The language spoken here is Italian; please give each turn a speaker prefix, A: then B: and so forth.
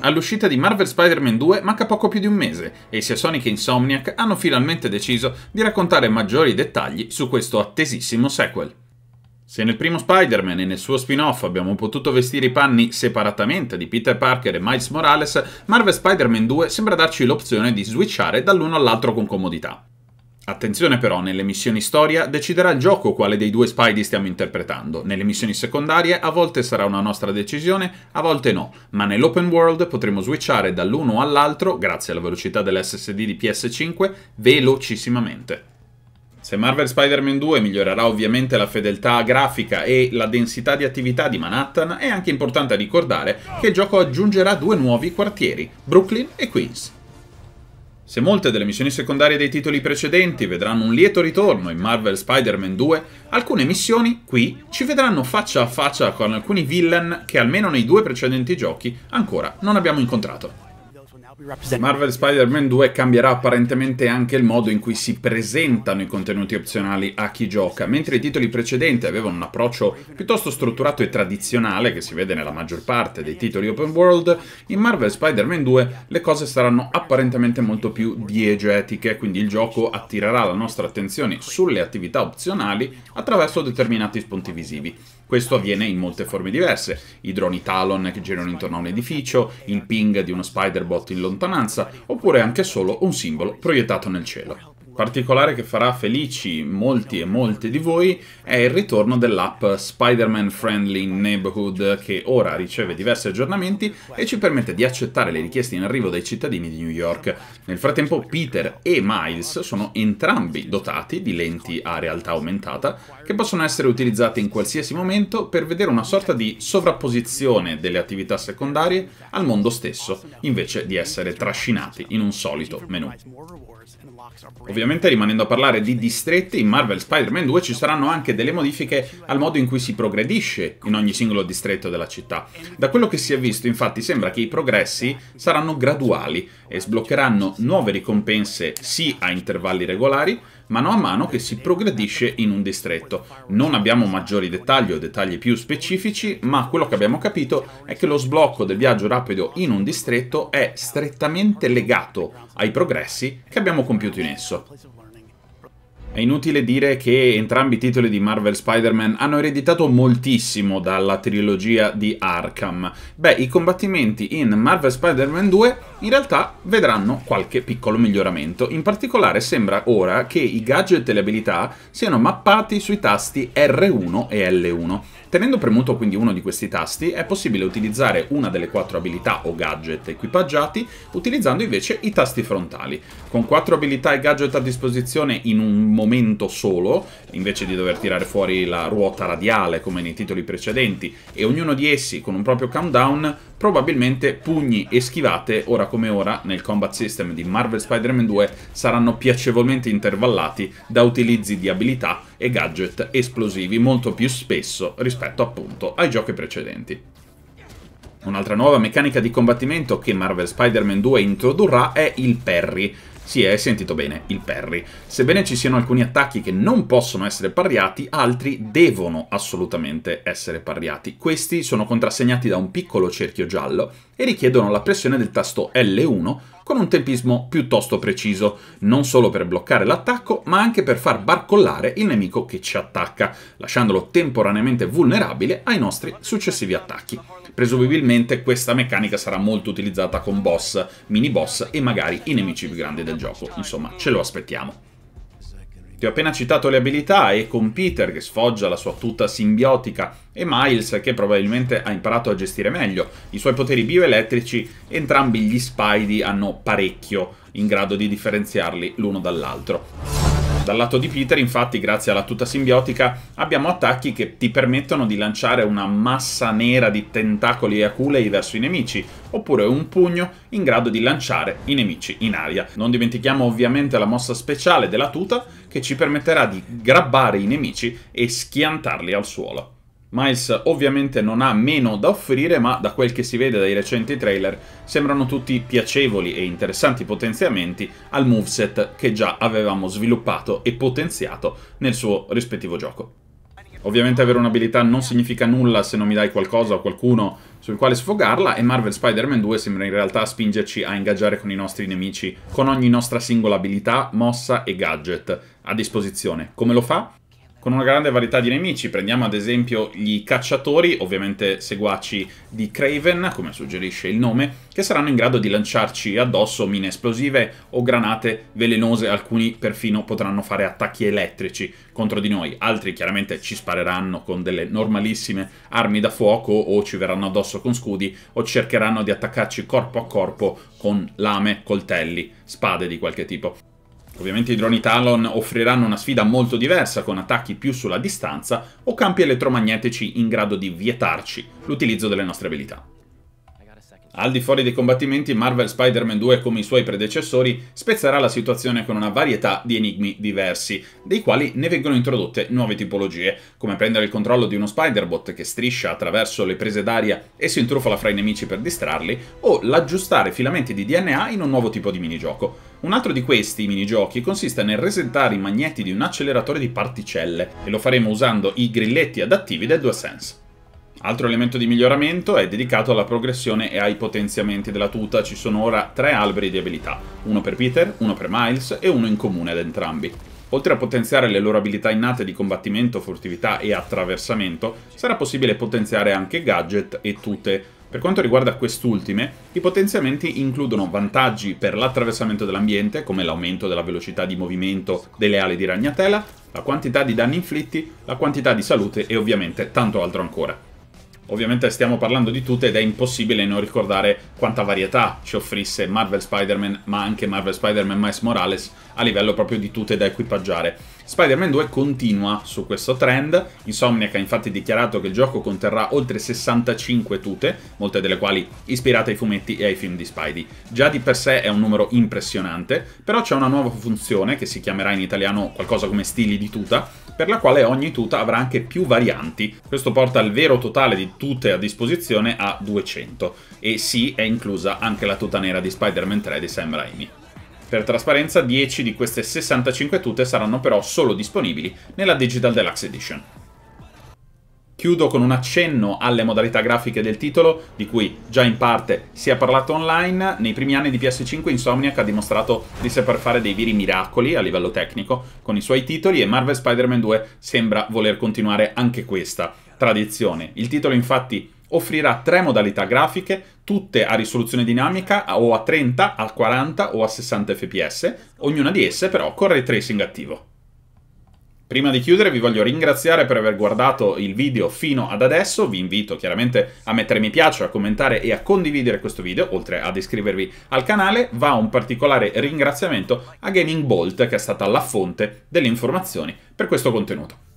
A: All'uscita di Marvel Spider-Man 2 manca poco più di un mese e sia Sonic che Insomniac hanno finalmente deciso di raccontare maggiori dettagli su questo attesissimo sequel. Se nel primo Spider-Man e nel suo spin-off abbiamo potuto vestire i panni separatamente di Peter Parker e Miles Morales, Marvel Spider-Man 2 sembra darci l'opzione di switchare dall'uno all'altro con comodità. Attenzione però, nelle missioni storia deciderà il gioco quale dei due Spidey stiamo interpretando. Nelle missioni secondarie a volte sarà una nostra decisione, a volte no, ma nell'open world potremo switchare dall'uno all'altro, grazie alla velocità dell'SSD di PS5, velocissimamente. Se Marvel Spider-Man 2 migliorerà ovviamente la fedeltà grafica e la densità di attività di Manhattan, è anche importante ricordare che il gioco aggiungerà due nuovi quartieri, Brooklyn e Queens. Se molte delle missioni secondarie dei titoli precedenti vedranno un lieto ritorno in Marvel Spider-Man 2, alcune missioni, qui, ci vedranno faccia a faccia con alcuni villain che almeno nei due precedenti giochi ancora non abbiamo incontrato. Marvel Spider-Man 2 cambierà apparentemente anche il modo in cui si presentano i contenuti opzionali a chi gioca. Mentre i titoli precedenti avevano un approccio piuttosto strutturato e tradizionale, che si vede nella maggior parte dei titoli open world, in Marvel Spider-Man 2 le cose saranno apparentemente molto più diegetiche, quindi il gioco attirerà la nostra attenzione sulle attività opzionali attraverso determinati spunti visivi. Questo avviene in molte forme diverse, i droni Talon che girano intorno a un edificio, il ping di uno spider bot in lontananza, oppure anche solo un simbolo proiettato nel cielo particolare che farà felici molti e molte di voi è il ritorno dell'app Spider-Man Friendly Neighborhood che ora riceve diversi aggiornamenti e ci permette di accettare le richieste in arrivo dai cittadini di New York. Nel frattempo Peter e Miles sono entrambi dotati di lenti a realtà aumentata che possono essere utilizzate in qualsiasi momento per vedere una sorta di sovrapposizione delle attività secondarie al mondo stesso invece di essere trascinati in un solito menu. Ovviamente Ovviamente rimanendo a parlare di distretti, in Marvel Spider-Man 2 ci saranno anche delle modifiche al modo in cui si progredisce in ogni singolo distretto della città. Da quello che si è visto infatti sembra che i progressi saranno graduali e sbloccheranno nuove ricompense sì a intervalli regolari, mano a mano che si progredisce in un distretto. Non abbiamo maggiori dettagli o dettagli più specifici, ma quello che abbiamo capito è che lo sblocco del viaggio rapido in un distretto è strettamente legato ai progressi che abbiamo compiuto in esso. È inutile dire che entrambi i titoli di Marvel Spider-Man hanno ereditato moltissimo dalla trilogia di Arkham. Beh, i combattimenti in Marvel Spider-Man 2 in realtà vedranno qualche piccolo miglioramento. In particolare sembra ora che i gadget e le abilità siano mappati sui tasti R1 e L1. Tenendo premuto quindi uno di questi tasti è possibile utilizzare una delle quattro abilità o gadget equipaggiati utilizzando invece i tasti frontali. Con quattro abilità e gadget a disposizione in un momento solo, invece di dover tirare fuori la ruota radiale come nei titoli precedenti, e ognuno di essi con un proprio countdown, probabilmente pugni e schivate, ora come ora, nel combat system di Marvel Spider-Man 2 saranno piacevolmente intervallati da utilizzi di abilità e gadget esplosivi molto più spesso rispetto appunto ai giochi precedenti. Un'altra nuova meccanica di combattimento che Marvel Spider-Man 2 introdurrà è il parry, sì, hai sentito bene, il Perry. Sebbene ci siano alcuni attacchi che non possono essere parriati, altri devono assolutamente essere parriati. Questi sono contrassegnati da un piccolo cerchio giallo e richiedono la pressione del tasto L1 con un tempismo piuttosto preciso, non solo per bloccare l'attacco, ma anche per far barcollare il nemico che ci attacca, lasciandolo temporaneamente vulnerabile ai nostri successivi attacchi. Presumibilmente questa meccanica sarà molto utilizzata con boss, mini boss e magari i nemici più grandi del gioco, insomma, ce lo aspettiamo. Ti ho appena citato le abilità e con Peter che sfoggia la sua tuta simbiotica e Miles che probabilmente ha imparato a gestire meglio i suoi poteri bioelettrici, entrambi gli Spidey hanno parecchio in grado di differenziarli l'uno dall'altro. Dal lato di Peter, infatti, grazie alla tuta simbiotica, abbiamo attacchi che ti permettono di lanciare una massa nera di tentacoli e aculei verso i nemici, oppure un pugno in grado di lanciare i nemici in aria. Non dimentichiamo ovviamente la mossa speciale della tuta, che ci permetterà di grabbare i nemici e schiantarli al suolo. Miles ovviamente non ha meno da offrire, ma da quel che si vede dai recenti trailer sembrano tutti piacevoli e interessanti potenziamenti al moveset che già avevamo sviluppato e potenziato nel suo rispettivo gioco. Ovviamente avere un'abilità non significa nulla se non mi dai qualcosa o qualcuno sul quale sfogarla e Marvel Spider-Man 2 sembra in realtà spingerci a ingaggiare con i nostri nemici con ogni nostra singola abilità, mossa e gadget a disposizione. Come lo fa? con una grande varietà di nemici. Prendiamo ad esempio gli cacciatori, ovviamente seguaci di Craven, come suggerisce il nome, che saranno in grado di lanciarci addosso mine esplosive o granate velenose, alcuni perfino potranno fare attacchi elettrici contro di noi, altri chiaramente ci spareranno con delle normalissime armi da fuoco o ci verranno addosso con scudi o cercheranno di attaccarci corpo a corpo con lame, coltelli, spade di qualche tipo. Ovviamente i droni Talon offriranno una sfida molto diversa con attacchi più sulla distanza o campi elettromagnetici in grado di vietarci l'utilizzo delle nostre abilità. Al di fuori dei combattimenti, Marvel Spider-Man 2, come i suoi predecessori, spezzerà la situazione con una varietà di enigmi diversi, dei quali ne vengono introdotte nuove tipologie, come prendere il controllo di uno Spider-Bot che striscia attraverso le prese d'aria e si intrufola fra i nemici per distrarli, o l'aggiustare filamenti di DNA in un nuovo tipo di minigioco. Un altro di questi minigiochi consiste nel resetare i magneti di un acceleratore di particelle, e lo faremo usando i grilletti adattivi del DualSense. Altro elemento di miglioramento è dedicato alla progressione e ai potenziamenti della tuta. Ci sono ora tre alberi di abilità, uno per Peter, uno per Miles e uno in comune ad entrambi. Oltre a potenziare le loro abilità innate di combattimento, furtività e attraversamento, sarà possibile potenziare anche gadget e tute. Per quanto riguarda quest'ultime, i potenziamenti includono vantaggi per l'attraversamento dell'ambiente, come l'aumento della velocità di movimento delle ali di ragnatela, la quantità di danni inflitti, la quantità di salute e ovviamente tanto altro ancora. Ovviamente stiamo parlando di tutte ed è impossibile non ricordare quanta varietà ci offrisse Marvel Spider-Man, ma anche Marvel Spider-Man Miles Morales a livello proprio di tute da equipaggiare. Spider-Man 2 continua su questo trend, Insomniac ha infatti dichiarato che il gioco conterrà oltre 65 tute, molte delle quali ispirate ai fumetti e ai film di Spidey. Già di per sé è un numero impressionante, però c'è una nuova funzione che si chiamerà in italiano qualcosa come stili di tuta, per la quale ogni tuta avrà anche più varianti. Questo porta il vero totale di tute a disposizione a 200 e sì, è inclusa anche la tuta nera di Spider-Man 3 di Sam Raimi. Per trasparenza, 10 di queste 65 tute saranno però solo disponibili nella Digital Deluxe Edition. Chiudo con un accenno alle modalità grafiche del titolo, di cui già in parte si è parlato online. Nei primi anni di PS5 Insomniac ha dimostrato di saper fare dei veri miracoli a livello tecnico con i suoi titoli e Marvel Spider-Man 2 sembra voler continuare anche questa tradizione. Il titolo infatti offrirà tre modalità grafiche, tutte a risoluzione dinamica o a 30, a 40 o a 60 fps, ognuna di esse però con ray tracing attivo. Prima di chiudere vi voglio ringraziare per aver guardato il video fino ad adesso, vi invito chiaramente a mettere mi piace, a commentare e a condividere questo video, oltre ad iscrivervi al canale, va un particolare ringraziamento a Gaming Bolt che è stata la fonte delle informazioni per questo contenuto.